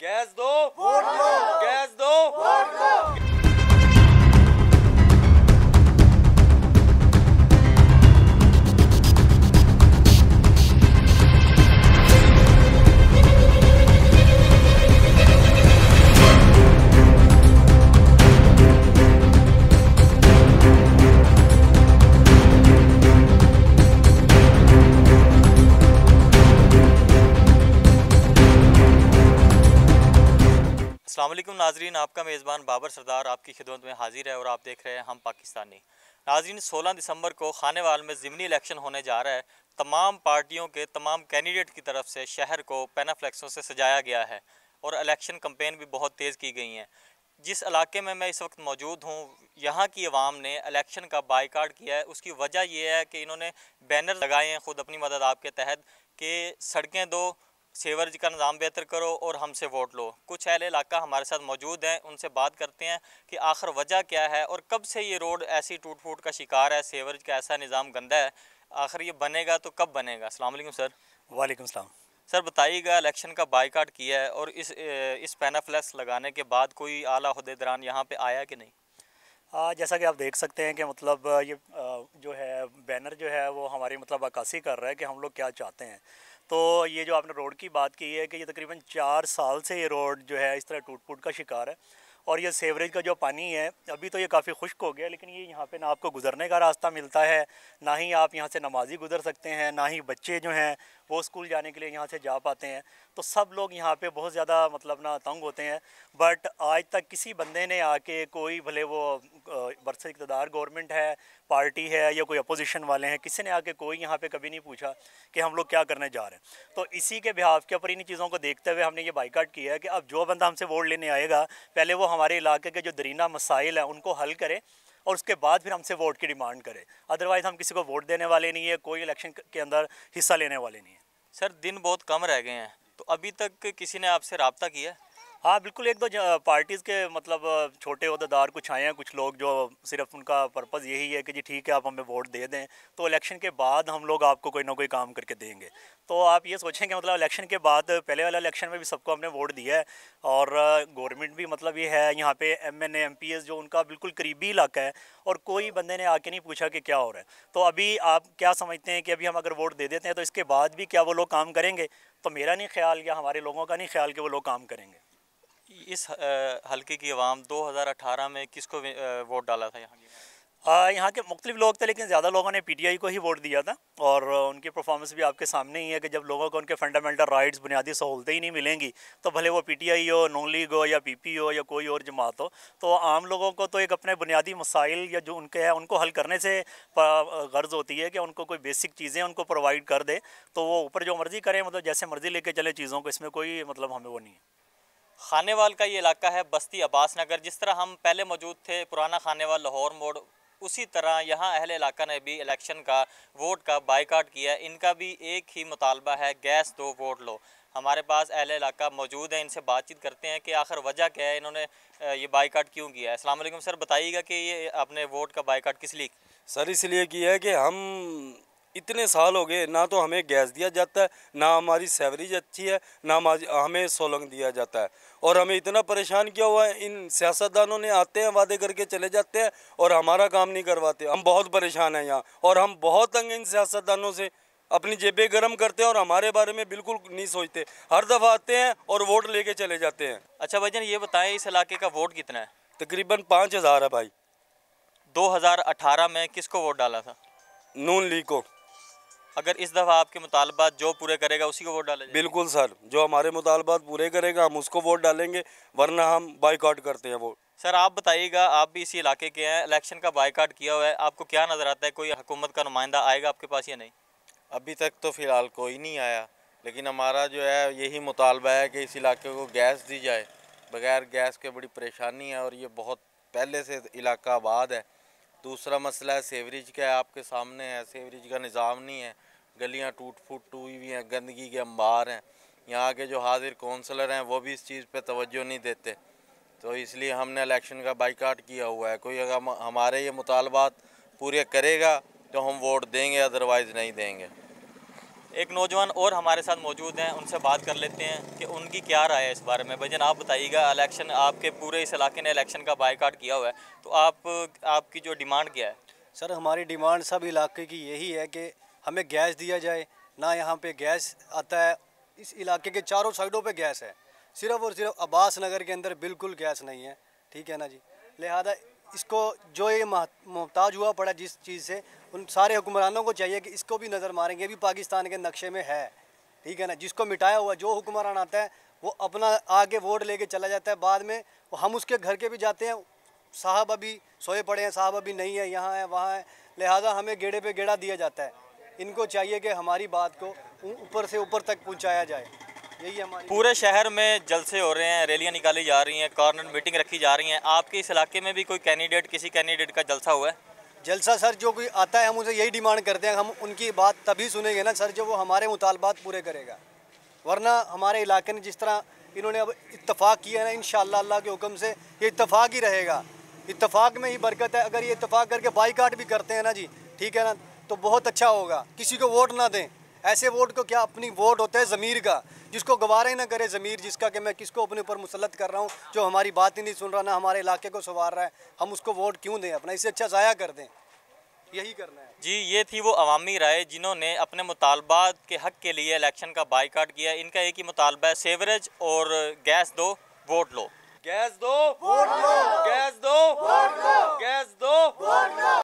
gas दो अल्लाम नाजरीन आपका मेज़बान बाबर सरदार आपकी खिदमत में हाजिर है और आप देख रहे हैं हम पाकिस्तानी नाजरीन 16 दिसंबर को खाने वाल में ज़मनी इलेक्शन होने जा रहा है तमाम पार्टियों के तमाम कैंडिडेट की तरफ से शहर को पैनाफ्लैक्सों से सजाया गया है और इलेक्शन कम्पेन भी बहुत तेज़ की गई हैं जिस इलाके में मैं इस वक्त मौजूद हूँ यहाँ की आवाम ने इलेक्शन का बाईकाट किया है उसकी वजह यह है कि इन्होंने बैनर लगाए हैं ख़ुद अपनी मदद आपके तहत कि सड़कें दो सेवर जी का निज़ाम बेहतर करो और हमसे वोट लो कुछ अहल इलाका हमारे साथ मौजूद हैं उनसे बात करते हैं कि आखिर वजह क्या है और कब से ये रोड ऐसी टूट फूट का शिकार है सेवर का ऐसा निज़ाम गंदा है आखिर ये बनेगा तो कब बनेगा असल सर वालेकुम सलाम सर बताइएगा इलेक्शन का बाईकाट किया है और इस इस पैनाफ्लैक्स लगाने के बाद कोई आला अहदेदारान यहाँ पे आया कि नहीं आ, जैसा कि आप देख सकते हैं कि मतलब ये जो है बैनर जो है वो हमारी मतलब अक्सी कर रहा है कि हम लोग क्या चाहते हैं तो ये जो आपने रोड की बात की है कि ये तकरीबन चार साल से ये रोड जो है इस तरह टूट फूट का शिकार है और ये सेवरेज का जो पानी है अभी तो ये काफ़ी खुश्क हो गया लेकिन ये यहाँ पे ना आपको गुजरने का रास्ता मिलता है ना ही आप यहाँ से नमाजी गुजर सकते हैं ना ही बच्चे जो हैं वो स्कूल जाने के लिए यहाँ से जा पाते हैं तो सब लोग यहाँ पे बहुत ज़्यादा मतलब ना तंग होते हैं बट आज तक किसी बंदे ने आके कोई भले वो बरस इकतदार गवर्नमेंट है पार्टी है या कोई अपोजिशन वाले हैं किसी ने आके कोई यहाँ पे कभी नहीं पूछा कि हम लोग क्या करने जा रहे हैं तो इसी के बिहाव के ऊपर इन्हीं चीज़ों को देखते हुए हमने ये बाइकाट किया है कि अब जो बंदा हमसे वोट लेने आएगा पहले वो हमारे इलाके के जो दरीना मसाइल हैं उनको हल करे और उसके बाद फिर हमसे वोट की डिमांड करे अदरवाइज़ हम किसी को वोट देने वाले नहीं है कोई इलेक्शन के अंदर हिस्सा लेने वाले नहीं है सर दिन बहुत कम रह गए हैं तो अभी तक किसी ने आपसे रबता किया हाँ बिल्कुल एक दो पार्टीज़ के मतलब छोटे अहदेदार कुछ आए हैं कुछ लोग जो सिर्फ उनका पर्पज़ यही है कि जी ठीक है आप हमें वोट दे दें तो इलेक्शन के बाद हम लोग आपको कोई ना कोई काम करके देंगे तो आप ये सोचें कि मतलब इलेक्शन के बाद पहले वाला इलेक्शन में भी सबको हमने वोट दिया है और गवर्नमेंट भी मतलब ये है यहाँ पे M N M P S जो उनका बिल्कुल करीबी इलाका है और कोई बंदे ने आके नहीं पूछा कि क्या हो रहा है तो अभी आप क्या समझते हैं कि अभी हम अगर वोट दे देते हैं तो इसके बाद भी क्या वो लोग काम करेंगे तो मेरा नहीं ख्याल या हमारे लोगों का नहीं ख्याल कि वो लोग काम करेंगे इस हल्के की आवाम 2018 में किसको वोट डाला था यहाँ यहाँ के मुख्तलिफ लोग थे लेकिन ज़्यादा लोगों ने पीटीआई को ही वोट दिया था और उनकी परफॉर्मेंस भी आपके सामने ही है कि जब लोगों को उनके फंडामेंटल राइट्स बुनियादी सहूलतें ही नहीं मिलेंगी तो भले वो पीटीआई हो नो लीग हो या पीपी हो या कोई और जमात हो तो आम लोगों को तो एक अपने बुनियादी मसाइल या जो उनके हैं उनको हल करने से गर्ज होती है कि उनको कोई बेसिक चीज़ें उनको प्रोवाइड कर दे तो वो ऊपर जो मर्ज़ी करें मतलब जैसे मर्ज़ी लेके चले चीज़ों को इसमें कोई मतलब हमें वो नहीं है खानेवाल का ये इलाका है बस्ती अब्बास नगर जिस तरह हम पहले मौजूद थे पुराना खानेवाल लाहौर मोड़ उसी तरह यहाँ अहल इलाका ने भी इलेक्शन का वोट का बाइकाट किया इनका भी एक ही मुतालबा है गैस दो वोट लो हमारे पास अहल इलाका मौजूद है इनसे बातचीत करते हैं कि आखिर वजह क्या है इन्होंने ये बाइकाट क्यों किया है असलम सर बताइएगा कि ये अपने वोट का बाइकाट किस लिए सर इसलिए किया है कि हम इतने साल हो गए ना तो हमें गैस दिया जाता है ना हमारी सैलरीज अच्छी है ना हमें सोलंग दिया जाता है और हमें इतना परेशान किया हुआ है इन सियासतदानों ने आते हैं वादे करके चले जाते हैं और हमारा काम नहीं करवाते हम बहुत परेशान हैं यहाँ और हम बहुत तंग हैं इन सियासतदानों से अपनी जेबें गर्म करते हैं और हमारे बारे में बिल्कुल नहीं सोचते हर दफ़ा आते हैं और वोट लेके चले जाते हैं अच्छा भाई ये बताएं इस इलाके का वोट कितना है तकरीबन पाँच हज़ार है भाई 2018 में किसको वोट डाला था नून लीग को अगर इस दफ़ा आपके मुतालबात जो पूरे करेगा उसी को वोट डालेंगे बिल्कुल सर जो हमारे मुतालबात पूरे करेगा हम उसको वोट डालेंगे वरना हम बाइकआउट करते हैं वोट सर आप बताइएगा आप भी इसी इलाके के हैं इलेक्शन का बाईकॉट किया हुआ है आपको क्या नज़र आता है कोई हुकूमत का नुमाइंदा आएगा आपके पास या नहीं अभी तक तो फ़िलहाल कोई नहीं आया लेकिन हमारा जो है यही मुतालबा है कि इस इलाके को गैस दी जाए बगैर गैस के बड़ी परेशानी है और ये बहुत पहले से इलाका आबाद है दूसरा मसला है सेवरेज का है आपके सामने है सेवरेज का निज़ाम नहीं है गलियाँ टूट फूट हुई हुई हैं गंदगी के अंबार हैं यहाँ के जो हाजिर कौंसलर हैं वो भी इस चीज़ पे तवज्जो नहीं देते तो इसलिए हमने इलेक्शन का बाइकाट किया हुआ है कोई अगर हमारे ये मुतालबात पूरे करेगा तो हम वोट देंगे अदरवाइज़ नहीं देंगे एक नौजवान और हमारे साथ मौजूद हैं उनसे बात कर लेते हैं कि उनकी क्या राय है इस बारे में भजन आप बताइएगा इलेक्शन आपके पूरे इस इलाके ने इलेक्शन का बाइकाट किया हुआ है तो आप आपकी जो डिमांड क्या है सर हमारी डिमांड सब इलाके की यही है कि हमें गैस दिया जाए ना यहाँ पे गैस आता है इस इलाके के चारों साइडों पे गैस है सिर्फ और सिर्फ अब्बास नगर के अंदर बिल्कुल गैस नहीं है ठीक है ना जी लिहाजा इसको जो ये मोहताज हुआ पड़ा जिस चीज़ से उन सारे हुक्मरानों को चाहिए कि इसको भी नज़र मारेंगे ये भी पाकिस्तान के नक्शे में है ठीक है ना जिसको मिटाया हुआ जो हुक्मरान आता है वो अपना आगे वोट लेके चला जाता है बाद में वो हम उसके घर के भी जाते हैं साहब अभी सोए पड़े हैं साहब अभी नहीं है यहाँ है वहाँ है लिहाजा हमें गेड़े पे गेड़ा दिया जाता है इनको चाहिए कि हमारी बात को ऊपर से ऊपर तक पहुँचाया जाए यही हमारी पूरे शहर में जलसे हो रहे हैं रैलियाँ निकाली जा रही हैं कॉर्नर मीटिंग रखी जा रही हैं आपके इस इलाके में भी कोई कैंडिडेट किसी कैंडिडेट का जलसा हुआ है जलसा सर जो कोई आता है हम उसे यही डिमांड करते हैं हम उनकी बात तभी सुनेंगे ना सर जो वो हमारे मुतालबात पूरे करेगा वरना हमारे इलाके ने जिस तरह इन्होंने अब इतफ़ाक़ किया है ना इन अल्लाह के हुक्म से ये इतफ़ाक़ ही रहेगा इतफ़ाक़ में ही बरकत है अगर ये इतफ़ाक़ करके बाईकाट भी करते हैं ना जी ठीक है ना तो बहुत अच्छा होगा किसी को वोट ना दें ऐसे वोट को क्या अपनी वोट होता है ज़मीर का जिसको गवारा ही ना करे ज़मीर जिसका कि मैं किसको अपने ऊपर मुसलत कर रहा हूँ जो हमारी बात ही नहीं सुन रहा ना हमारे इलाके को संवार रहा है हम उसको वोट क्यों दें अपना इसे अच्छा ज़ाया कर दें यही करना है जी ये थी वो अवामी राय जिन्होंने अपने मुतालबात के हक के लिए इलेक्शन का बाईकाट किया इनका एक ही मुतालबा है सेवरेज और गैस दो वोट लो गैस दो वोट लो गैस दो वोट लो गैस दो वोट लो